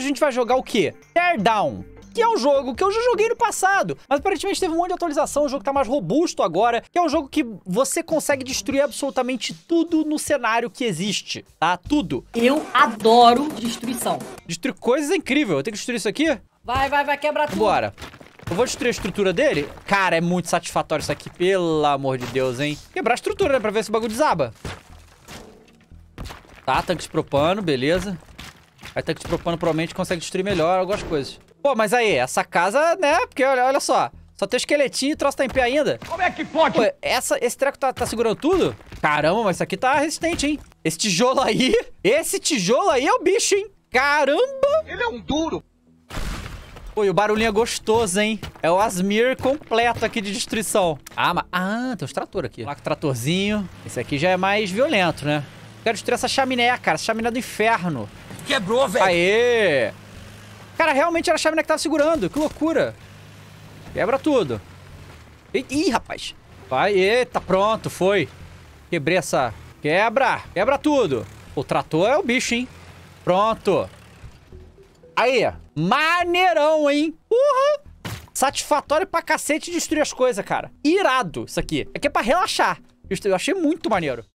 a gente vai jogar o quê? Teardown que é um jogo que eu já joguei no passado, mas aparentemente teve um monte de atualização, o jogo tá mais robusto agora, que é um jogo que você consegue destruir absolutamente tudo no cenário que existe, tá? Tudo. Eu adoro destruição. Destruir coisas é incrível. Eu tenho que destruir isso aqui? Vai, vai, vai quebrar tudo. Bora. Eu vou destruir a estrutura dele? Cara, é muito satisfatório isso aqui, pelo amor de Deus, hein? Quebrar a estrutura, né? Pra ver se o bagulho desaba. Tá, tanque de propano, beleza. Vai ter que te propondo, provavelmente consegue destruir melhor algumas coisas. Pô, mas aí, essa casa, né? Porque olha, olha só. Só tem esqueletinho e o troço tá em pé ainda. Como é que pode? Pô, essa, esse treco tá, tá, segurando tudo? Caramba, mas isso aqui tá resistente, hein? Esse tijolo aí... Esse tijolo aí é o bicho, hein? Caramba! Ele é um duro. Pô, e o barulhinho é gostoso, hein? É o Asmir completo aqui de destruição. Ah, mas... Ah, tem uns trator aqui. Lá com o tratorzinho. Esse aqui já é mais violento, né? Quero destruir essa chaminé, cara. Essa chaminé do inferno quebrou, velho. Aê! Cara, realmente era a chave né, que tava segurando. Que loucura. Quebra tudo. Ih, ih rapaz. Vai, eita, pronto, foi. Quebrei essa... Quebra! Quebra tudo. O trator é o bicho, hein? Pronto. Aí, maneirão, hein? Uhum. Satisfatório pra cacete destruir as coisas, cara. Irado isso aqui. Aqui é, é pra relaxar. Eu achei muito maneiro.